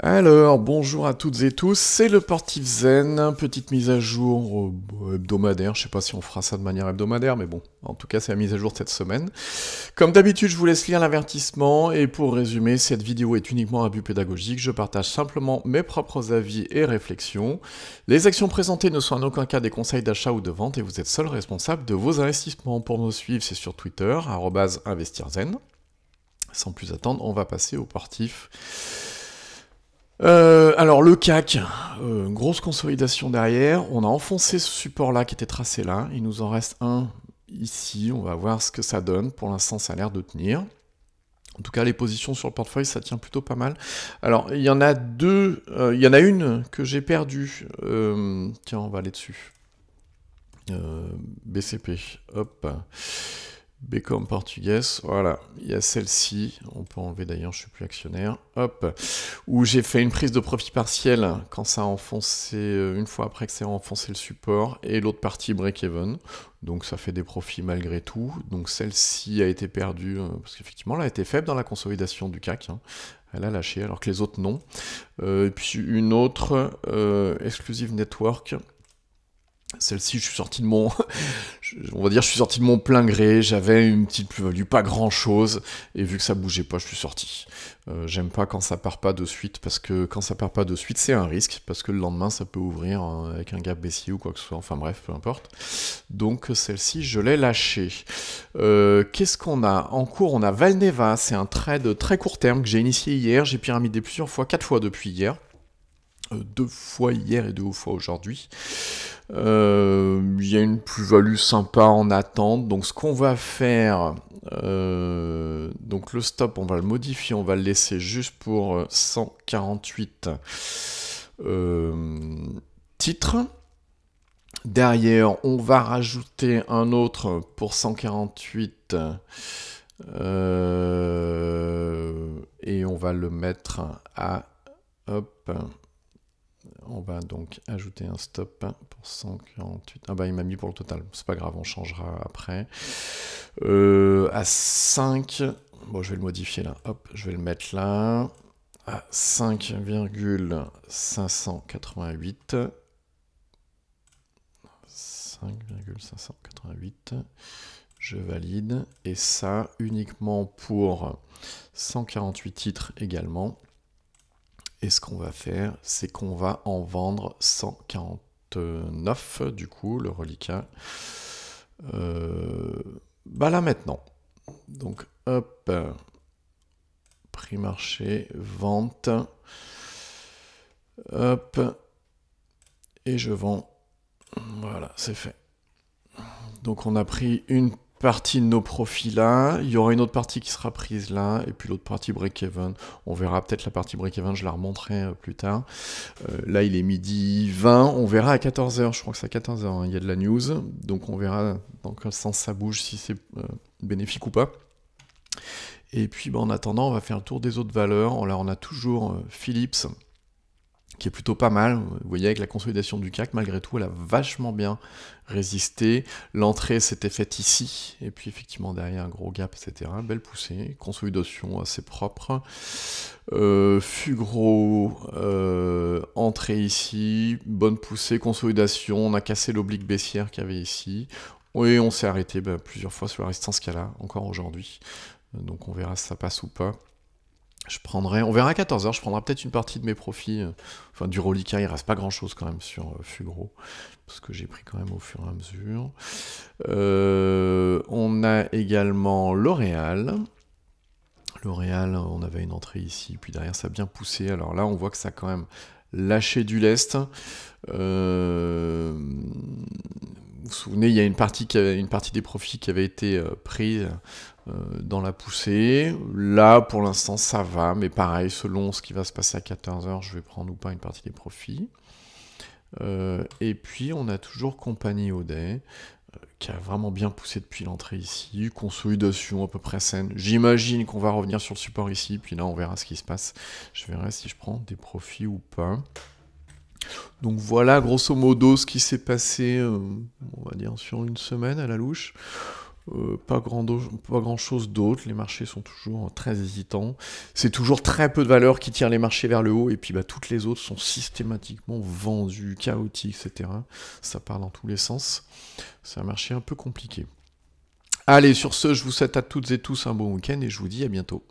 Alors, bonjour à toutes et tous, c'est le Portif Zen, petite mise à jour euh, hebdomadaire, je sais pas si on fera ça de manière hebdomadaire, mais bon, en tout cas c'est la mise à jour de cette semaine. Comme d'habitude, je vous laisse lire l'avertissement, et pour résumer, cette vidéo est uniquement à but pédagogique, je partage simplement mes propres avis et réflexions. Les actions présentées ne sont en aucun cas des conseils d'achat ou de vente, et vous êtes seul responsable de vos investissements. Pour nous suivre, c'est sur Twitter, investirzen. Sans plus attendre, on va passer au Portif. Euh, alors le CAC, euh, grosse consolidation derrière. On a enfoncé ce support-là qui était tracé là. Il nous en reste un ici. On va voir ce que ça donne. Pour l'instant, ça a l'air de tenir. En tout cas, les positions sur le portefeuille, ça tient plutôt pas mal. Alors, il y en a deux. Euh, il y en a une que j'ai perdue. tiens, on va aller dessus. BCP. Hop. B Portuguese, voilà, il y a celle-ci, on peut enlever d'ailleurs, je ne suis plus actionnaire, hop, où j'ai fait une prise de profit partiel quand ça a enfoncé, euh, une fois après que ça a enfoncé le support, et l'autre partie break-even, donc ça fait des profits malgré tout, donc celle-ci a été perdue, euh, parce qu'effectivement elle a été faible dans la consolidation du CAC, hein, elle a lâché alors que les autres non, euh, et puis une autre, Exclusive Network, celle-ci, je suis sorti de mon, on va dire, je suis sorti de mon plein gré. J'avais une petite plus-value, pas grand-chose, et vu que ça bougeait pas, je suis sorti. Euh, j'aime pas quand ça part pas de suite, parce que quand ça part pas de suite, c'est un risque, parce que le lendemain, ça peut ouvrir euh, avec un gap baissier ou quoi que ce soit. Enfin bref, peu importe. Donc celle-ci, je l'ai lâchée. Euh, qu'est-ce qu'on a en cours On a Valneva. C'est un trade très court terme que j'ai initié hier. J'ai pyramidé plusieurs fois, quatre fois depuis hier deux fois hier et deux fois aujourd'hui. Euh, il y a une plus-value sympa en attente. Donc ce qu'on va faire, euh, donc le stop, on va le modifier, on va le laisser juste pour 148 euh, titres. Derrière, on va rajouter un autre pour 148 et on va le mettre à hop on va donc ajouter un stop pour 148. Ah bah il m'a mis pour le total, c'est pas grave, on changera après. Euh, à 5, bon je vais le modifier là, hop, je vais le mettre là. À 5,588. 5,588. Je valide. Et ça uniquement pour 148 titres également. Et ce qu'on va faire, c'est qu'on va en vendre 149, du coup, le reliquat. Euh, bah là maintenant. Donc, hop, prix marché, vente. Hop, et je vends. Voilà, c'est fait. Donc on a pris une partie de nos profits là, il y aura une autre partie qui sera prise là, et puis l'autre partie break-even. On verra peut-être la partie break-even, je la remonterai euh, plus tard. Euh, là, il est midi 20, on verra à 14h, je crois que c'est à 14h, hein, il y a de la news, donc on verra dans quel sens ça bouge, si c'est euh, bénéfique ou pas. Et puis, bah, en attendant, on va faire le tour des autres valeurs. Là, on a toujours Philips qui est plutôt pas mal. Vous voyez, avec la consolidation du CAC, malgré tout, elle a vachement bien résisté. L'entrée s'était faite ici, et puis effectivement derrière un gros gap, etc. Belle poussée, consolidation assez propre. Euh, Fugro, euh, entrée ici, bonne poussée, consolidation. On a cassé l'oblique baissière qu'il y avait ici. Et on s'est arrêté ben, plusieurs fois sur la résistance qu'elle a, encore aujourd'hui. Donc on verra si ça passe ou pas. Je prendrai, on verra à 14h, je prendrai peut-être une partie de mes profits, euh, enfin du reliquat, il reste pas grand chose quand même sur euh, Fugro, parce que j'ai pris quand même au fur et à mesure. Euh, on a également L'Oréal. L'Oréal, on avait une entrée ici, puis derrière ça a bien poussé, alors là on voit que ça a quand même lâché du lest. Euh vous souvenez, il y a une partie, des profits qui avait été euh, prise euh, dans la poussée. Là, pour l'instant, ça va, mais pareil, selon ce qui va se passer à 14h, je vais prendre ou pas une partie des profits. Euh, et puis, on a toujours Compagnie Audet, qui a vraiment bien poussé depuis l'entrée ici. Consolidation à peu près saine. J'imagine qu'on va revenir sur le support ici, puis là, on verra ce qui se passe. Je verrai si je prends des profits ou pas. Donc voilà, grosso modo, ce qui s'est passé, euh, on va dire, sur une semaine à la louche. Euh, pas, grand pas grand chose d'autre, les marchés sont toujours hein, très hésitants. C'est toujours très peu de valeur qui tire les marchés vers le haut, et puis bah, toutes les autres sont systématiquement vendues, chaotiques, etc. Ça part dans tous les sens. C'est un marché un peu compliqué. Allez, sur ce, je vous souhaite à toutes et tous un bon week-end et je vous dis à bientôt.